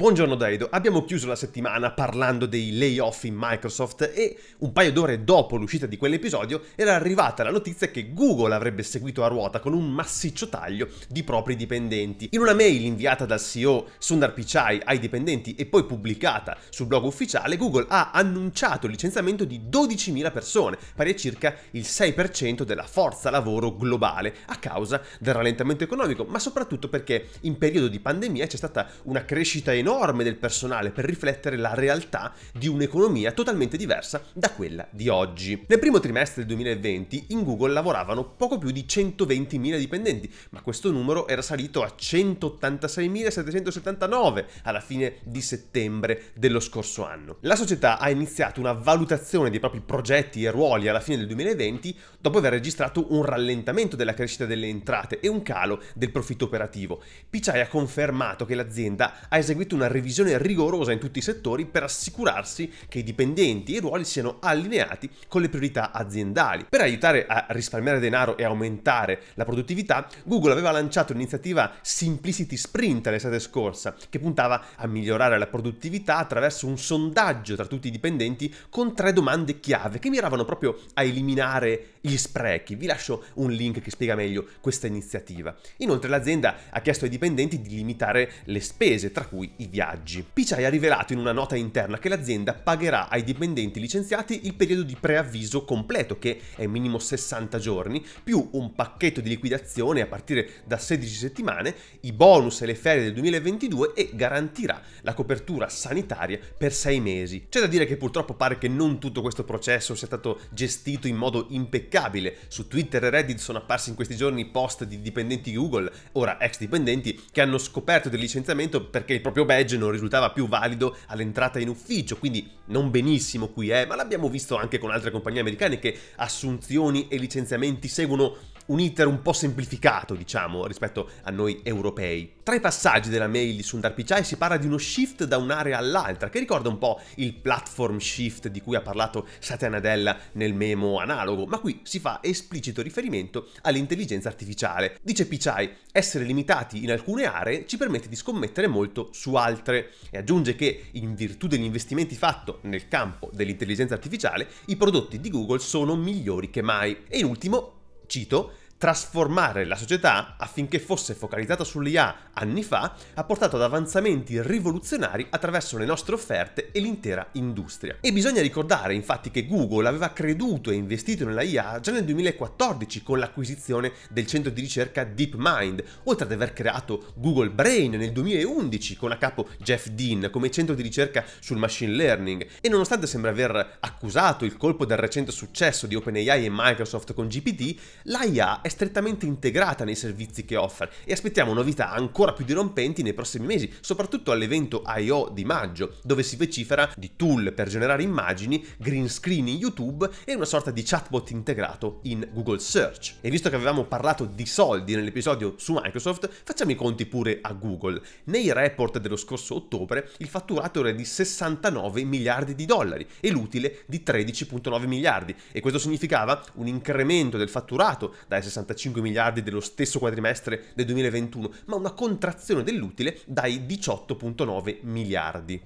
Buongiorno Daido, abbiamo chiuso la settimana parlando dei layoff in Microsoft e un paio d'ore dopo l'uscita di quell'episodio era arrivata la notizia che Google avrebbe seguito a ruota con un massiccio taglio di propri dipendenti. In una mail inviata dal CEO Sundar Pichai ai dipendenti e poi pubblicata sul blog ufficiale, Google ha annunciato il licenziamento di 12.000 persone, pari a circa il 6% della forza lavoro globale, a causa del rallentamento economico, ma soprattutto perché in periodo di pandemia c'è stata una crescita enorme enorme del personale per riflettere la realtà di un'economia totalmente diversa da quella di oggi. Nel primo trimestre del 2020 in Google lavoravano poco più di 120.000 dipendenti, ma questo numero era salito a 186.779 alla fine di settembre dello scorso anno. La società ha iniziato una valutazione dei propri progetti e ruoli alla fine del 2020 dopo aver registrato un rallentamento della crescita delle entrate e un calo del profitto operativo. Pichai ha confermato che l'azienda ha eseguito effettua una revisione rigorosa in tutti i settori per assicurarsi che i dipendenti e i ruoli siano allineati con le priorità aziendali. Per aiutare a risparmiare denaro e aumentare la produttività, Google aveva lanciato l'iniziativa Simplicity Sprint l'estate scorsa, che puntava a migliorare la produttività attraverso un sondaggio tra tutti i dipendenti con tre domande chiave che miravano proprio a eliminare gli sprechi. Vi lascio un link che spiega meglio questa iniziativa. Inoltre l'azienda ha chiesto ai dipendenti di limitare le spese, tra cui i viaggi. Pichai ha rivelato in una nota interna che l'azienda pagherà ai dipendenti licenziati il periodo di preavviso completo, che è minimo 60 giorni, più un pacchetto di liquidazione a partire da 16 settimane, i bonus e le ferie del 2022 e garantirà la copertura sanitaria per 6 mesi. C'è da dire che purtroppo pare che non tutto questo processo sia stato gestito in modo impeccabile. Su Twitter e Reddit sono apparsi in questi giorni post di dipendenti Google, ora ex dipendenti, che hanno scoperto del licenziamento perché il proprio badge non risultava più valido all'entrata in ufficio, quindi non benissimo qui, eh, ma l'abbiamo visto anche con altre compagnie americane che assunzioni e licenziamenti seguono un iter un po' semplificato, diciamo, rispetto a noi europei. Tra i passaggi della mail di Sundar Pichai si parla di uno shift da un'area all'altra, che ricorda un po' il platform shift di cui ha parlato Satya Nadella nel memo analogo, ma qui si fa esplicito riferimento all'intelligenza artificiale. Dice Pichai, essere limitati in alcune aree ci permette di scommettere molto su altre e aggiunge che in virtù degli investimenti fatto nel campo dell'intelligenza artificiale i prodotti di Google sono migliori che mai. E in ultimo, cito, Trasformare la società affinché fosse focalizzata sull'IA anni fa ha portato ad avanzamenti rivoluzionari attraverso le nostre offerte e l'intera industria. E bisogna ricordare infatti che Google aveva creduto e investito nella IA già nel 2014 con l'acquisizione del centro di ricerca DeepMind, oltre ad aver creato Google Brain nel 2011 con a capo Jeff Dean come centro di ricerca sul machine learning e nonostante sembra aver accusato il colpo del recente successo di OpenAI e Microsoft con GPT, l'IA IA è strettamente integrata nei servizi che offre e aspettiamo novità ancora più dirompenti nei prossimi mesi, soprattutto all'evento I.O. di maggio, dove si vocifera di tool per generare immagini, green screen in YouTube e una sorta di chatbot integrato in Google Search. E visto che avevamo parlato di soldi nell'episodio su Microsoft, facciamo i conti pure a Google. Nei report dello scorso ottobre il fatturato era di 69 miliardi di dollari e l'utile di 13.9 miliardi e questo significava un incremento del fatturato dai 69 65 miliardi dello stesso quadrimestre del 2021, ma una contrazione dell'utile dai 18.9 miliardi.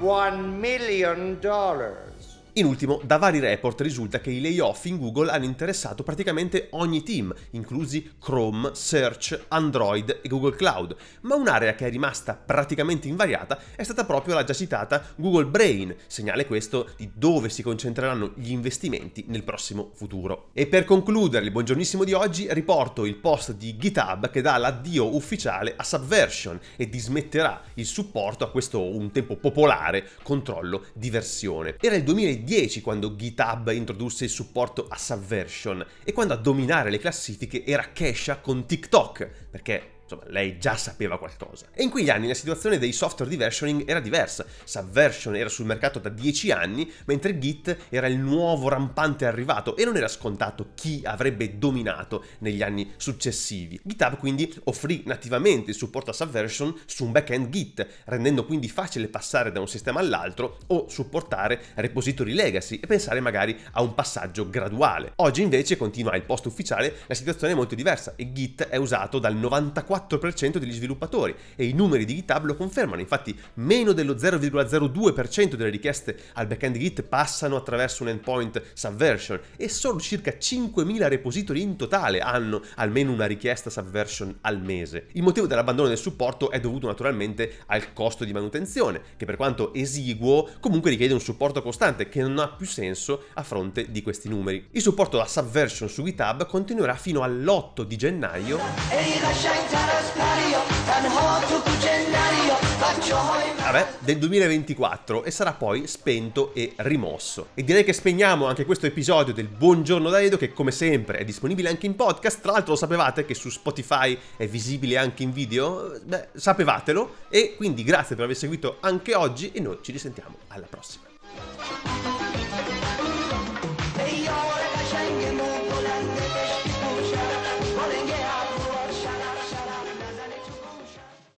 One million dollars. In ultimo, da vari report risulta che i layoff in Google hanno interessato praticamente ogni team, inclusi Chrome, Search, Android e Google Cloud, ma un'area che è rimasta praticamente invariata è stata proprio la già citata Google Brain, segnale questo di dove si concentreranno gli investimenti nel prossimo futuro. E per concludere il buongiornissimo di oggi riporto il post di GitHub che dà l'addio ufficiale a Subversion e dismetterà il supporto a questo un tempo popolare controllo di versione. Era il 2010 2010 quando GitHub introdusse il supporto a Subversion e quando a dominare le classifiche era Kesha con TikTok, perché insomma, lei già sapeva qualcosa. E in quegli anni la situazione dei software di versioning era diversa. Subversion era sul mercato da 10 anni, mentre Git era il nuovo rampante arrivato e non era scontato chi avrebbe dominato negli anni successivi. GitHub quindi offrì nativamente il supporto a Subversion su un backend Git, rendendo quindi facile passare da un sistema all'altro o supportare repository legacy e pensare magari a un passaggio graduale. Oggi invece, continua il post ufficiale, la situazione è molto diversa e Git è usato dal 94 4% degli sviluppatori e i numeri di GitHub lo confermano, infatti meno dello 0,02% delle richieste al backend Git passano attraverso un endpoint subversion e solo circa 5.000 repository in totale hanno almeno una richiesta subversion al mese. Il motivo dell'abbandono del supporto è dovuto naturalmente al costo di manutenzione, che per quanto esiguo comunque richiede un supporto costante che non ha più senso a fronte di questi numeri. Il supporto a subversion su GitHub continuerà fino all'8 di gennaio. E eh, vabbè, del 2024 e sarà poi spento e rimosso. E direi che spegniamo anche questo episodio del Buongiorno da Edo che come sempre è disponibile anche in podcast. Tra l'altro lo sapevate che su Spotify è visibile anche in video? Beh, sapevatelo. E quindi grazie per aver seguito anche oggi e noi ci risentiamo alla prossima.